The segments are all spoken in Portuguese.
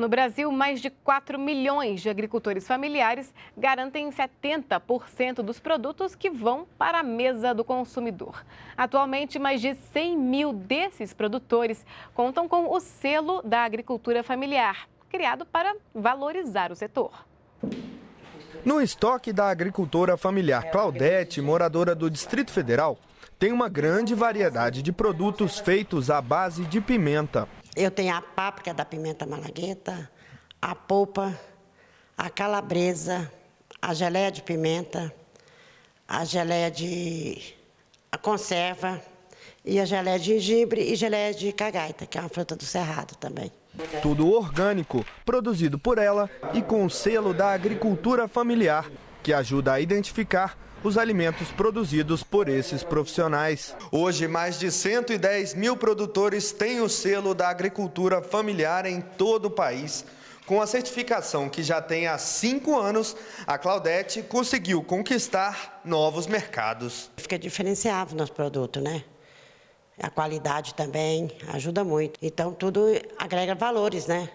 No Brasil, mais de 4 milhões de agricultores familiares garantem 70% dos produtos que vão para a mesa do consumidor. Atualmente, mais de 100 mil desses produtores contam com o selo da agricultura familiar, criado para valorizar o setor. No estoque da agricultora familiar Claudete, moradora do Distrito Federal, tem uma grande variedade de produtos feitos à base de pimenta. Eu tenho a páprica da pimenta malagueta, a polpa, a calabresa, a geleia de pimenta, a geleia de a conserva e a geleia de gengibre e geleia de cagaita, que é uma fruta do cerrado também. Tudo orgânico, produzido por ela e com o selo da agricultura familiar que ajuda a identificar os alimentos produzidos por esses profissionais. Hoje, mais de 110 mil produtores têm o selo da agricultura familiar em todo o país. Com a certificação que já tem há cinco anos, a Claudete conseguiu conquistar novos mercados. Fica diferenciado nosso produto, né? A qualidade também ajuda muito. Então, tudo agrega valores, né?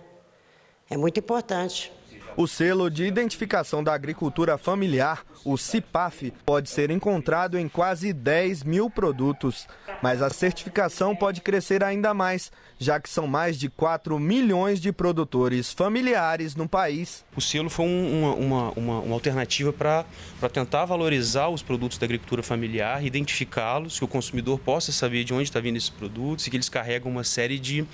É muito importante. O selo de identificação da agricultura familiar, o CIPAF, pode ser encontrado em quase 10 mil produtos. Mas a certificação pode crescer ainda mais, já que são mais de 4 milhões de produtores familiares no país. O selo foi uma, uma, uma, alternativa para tentar valorizar os produtos da agricultura familiar, identificá-los, que o consumidor possa saber de onde está vindo esses produtos e que eles carregam uma série de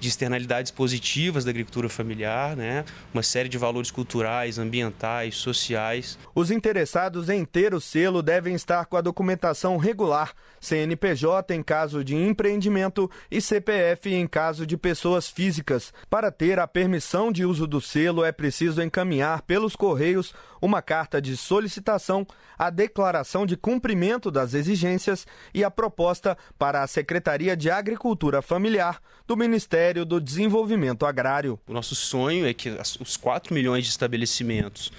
de externalidades positivas da agricultura familiar, né? uma série de valores culturais, ambientais, sociais. Os interessados em ter o selo devem estar com a documentação regular, CNPJ em caso de empreendimento e CPF em caso de pessoas físicas. Para ter a permissão de uso do selo, é preciso encaminhar pelos correios uma carta de solicitação, a declaração de cumprimento das exigências e a proposta para a Secretaria de Agricultura Familiar do Ministério Ministério do Desenvolvimento Agrário. O nosso sonho é que os 4 milhões de estabelecimentos,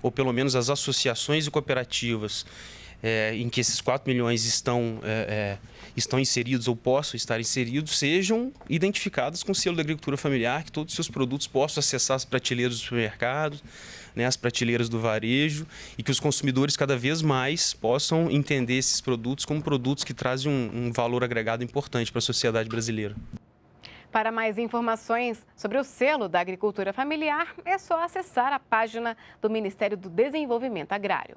ou pelo menos as associações e cooperativas, é, em que esses 4 milhões estão, é, é, estão inseridos ou possam estar inseridos, sejam identificados com o selo da agricultura familiar, que todos os seus produtos possam acessar as prateleiras do supermercado, né, as prateleiras do varejo, e que os consumidores cada vez mais possam entender esses produtos como produtos que trazem um, um valor agregado importante para a sociedade brasileira. Para mais informações sobre o selo da agricultura familiar, é só acessar a página do Ministério do Desenvolvimento Agrário.